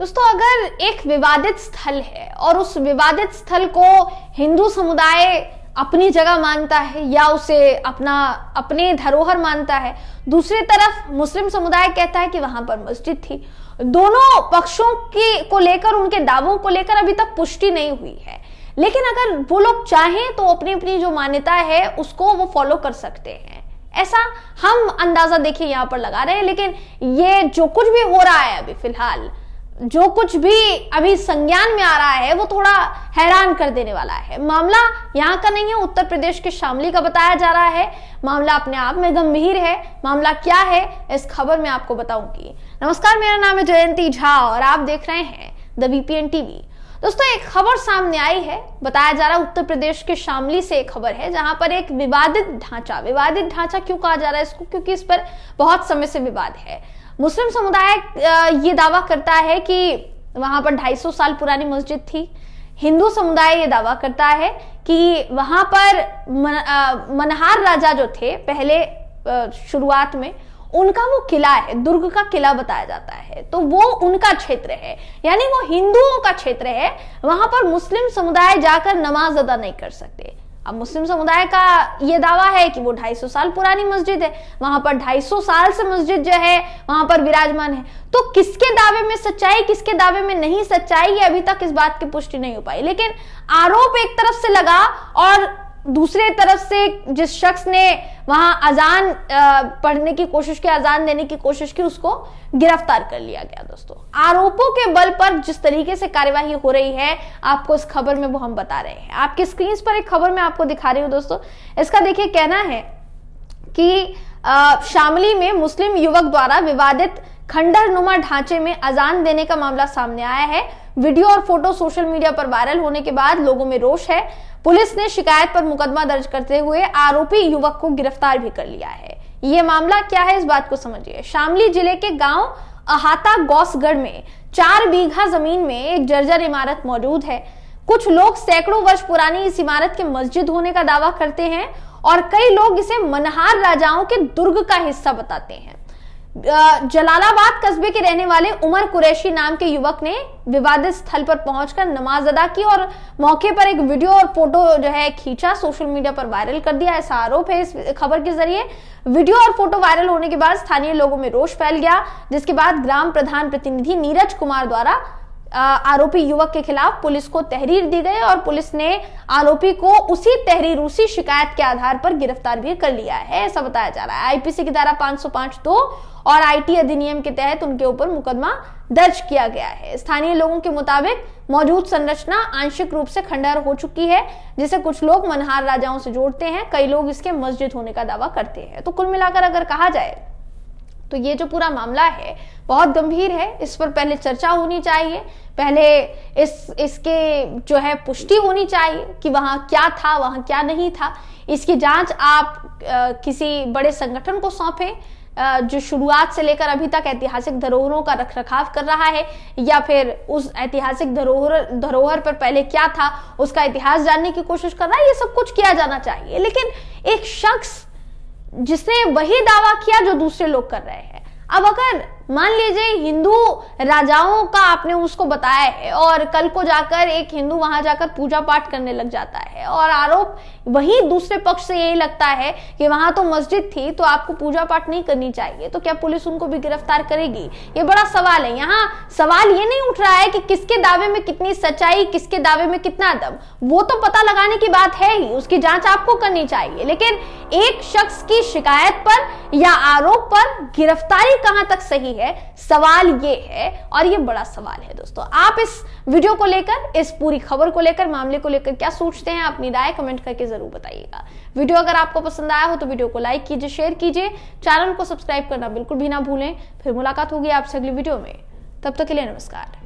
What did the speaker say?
दोस्तों अगर एक विवादित स्थल है और उस विवादित स्थल को हिंदू समुदाय अपनी जगह मानता है या उसे अपना अपने धरोहर मानता है दूसरी तरफ मुस्लिम समुदाय कहता है कि वहां पर मस्जिद थी दोनों पक्षों की को लेकर उनके दावों को लेकर अभी तक पुष्टि नहीं हुई है लेकिन अगर वो लोग चाहें तो अपनी अपनी जो मान्यता है उसको वो फॉलो कर सकते हैं ऐसा हम अंदाजा देखिए यहाँ पर लगा रहे हैं लेकिन ये जो कुछ भी हो रहा है अभी फिलहाल जो कुछ भी अभी संज्ञान में आ रहा है वो थोड़ा हैरान कर देने वाला है मामला यहाँ का नहीं है उत्तर प्रदेश के शामली का बताया जा रहा है मामला अपने आप में गंभीर है मामला क्या है इस खबर में आपको बताऊंगी नमस्कार मेरा नाम है जयंती झा और आप देख रहे हैं द बीपीएन टीवी दोस्तों एक खबर सामने आई है बताया जा रहा है उत्तर प्रदेश के शामली से एक खबर है जहां पर एक विवादित ढांचा विवादित ढांचा क्यों कहा जा रहा है इसको क्योंकि इस पर बहुत समय से विवाद है मुस्लिम समुदाय ये दावा करता है कि वहां पर 250 साल पुरानी मस्जिद थी हिंदू समुदाय ये दावा करता है कि वहां पर मनहार राजा जो थे पहले शुरुआत में उनका वो किला है दुर्ग का किला बताया जाता है तो वो उनका क्षेत्र है यानी वो हिंदुओं का क्षेत्र है वहां पर मुस्लिम समुदाय जाकर नमाज अदा नहीं कर सकते अब मुस्लिम समुदाय का ये दावा है कि वो 250 साल पुरानी मस्जिद है वहां पर 250 साल से मस्जिद जो है वहां पर विराजमान है तो किसके दावे में सच्चाई किसके दावे में नहीं सच्चाई ये अभी तक इस बात की पुष्टि नहीं हो पाई लेकिन आरोप एक तरफ से लगा और दूसरे तरफ से जिस शख्स ने वहां अजान पढ़ने की कोशिश की अजान देने की कोशिश की उसको गिरफ्तार कर लिया गया दोस्तों आरोपों के बल पर जिस तरीके से कार्यवाही हो रही है आपको इस खबर में वो हम बता रहे हैं आपकी स्क्रीन पर एक खबर में आपको दिखा रही हूँ दोस्तों इसका देखिए कहना है कि शामली में मुस्लिम युवक द्वारा विवादित खंडर नुमा ढांचे में अजान देने का मामला सामने आया है वीडियो और फोटो सोशल मीडिया पर वायरल होने के बाद लोगों में रोष है पुलिस ने शिकायत पर मुकदमा दर्ज करते हुए आरोपी युवक को गिरफ्तार भी कर लिया है ये मामला क्या है इस बात को समझिए शामली जिले के गांव अहाता गौसगढ़ में चार बीघा जमीन में एक जर्जर इमारत मौजूद है कुछ लोग सैकड़ों वर्ष पुरानी इस इमारत के मस्जिद होने का दावा करते हैं और कई लोग इसे मनहार राजाओं के दुर्ग का हिस्सा बताते हैं जलालाबाद कस्बे के रहने वाले उमर कुरैशी नाम के युवक ने विवादित स्थल पर पहुंचकर नमाज अदा की और मौके पर एक वीडियो और फोटो जो है खींचा सोशल मीडिया पर वायरल कर दिया ऐसा आरोप है इस खबर के जरिए वीडियो और फोटो वायरल होने के बाद स्थानीय लोगों में रोष फैल गया जिसके बाद ग्राम प्रधान प्रतिनिधि नीरज कुमार द्वारा आरोपी युवक के खिलाफ पुलिस को तहरीर दी गई और पुलिस ने आरोपी को उसी तहरीर उसी शिकायत के आधार पर गिरफ्तार भी कर लिया है ऐसा बताया जा रहा है आईपीसी की धारा 505 दो और आईटी अधिनियम के तहत उनके ऊपर मुकदमा दर्ज किया गया है स्थानीय लोगों के मुताबिक मौजूद संरचना आंशिक रूप से खंडहर हो चुकी है जिसे कुछ लोग मनहार राजाओं से जोड़ते हैं कई लोग इसके मस्जिद होने का दावा करते हैं तो कुल मिलाकर अगर कहा जाए तो ये जो पूरा मामला है बहुत गंभीर है इस पर पहले चर्चा होनी चाहिए पहले इस इसके जो है पुष्टि होनी चाहिए कि वहाँ क्या था वहाँ क्या नहीं था इसकी जांच आप आ, किसी बड़े संगठन को सौंपें जो शुरुआत से लेकर अभी तक ऐतिहासिक धरोहरों का रख रखाव कर रहा है या फिर उस ऐतिहासिक धरोहर धरोहर पर पहले क्या था उसका इतिहास जानने की कोशिश कर रहा है ये सब कुछ किया जाना चाहिए लेकिन एक शख्स जिसने वही दावा किया जो दूसरे लोग कर रहे हैं अब अगर मान लीजिए हिंदू राजाओं का आपने उसको बताया है और कल को जाकर एक हिंदू वहां जाकर पूजा पाठ करने लग जाता है और आरोप वही दूसरे पक्ष से यही लगता है कि वहां तो मस्जिद थी तो आपको पूजा पाठ नहीं करनी चाहिए तो क्या पुलिस उनको भी गिरफ्तार करेगी ये बड़ा सवाल है यहाँ सवाल ये नहीं उठ रहा है कि किसके दावे में कितनी सच्चाई किसके दावे में कितना दम वो तो पता लगाने की बात है ही उसकी जांच आपको करनी चाहिए लेकिन एक शख्स की शिकायत पर या आरोप पर गिरफ्तारी कहां तक सही है है सवाल ये है और ये बड़ा सवाल है दोस्तों आप इस वीडियो को लेकर इस पूरी खबर को लेकर मामले को लेकर क्या सोचते हैं अपनी राय कमेंट करके जरूर बताइएगा वीडियो अगर आपको पसंद आया हो तो वीडियो को लाइक कीजिए शेयर कीजिए चैनल को सब्सक्राइब करना बिल्कुल भी ना भूलें फिर मुलाकात होगी आपसे अगली वीडियो में तब तक के लिए नमस्कार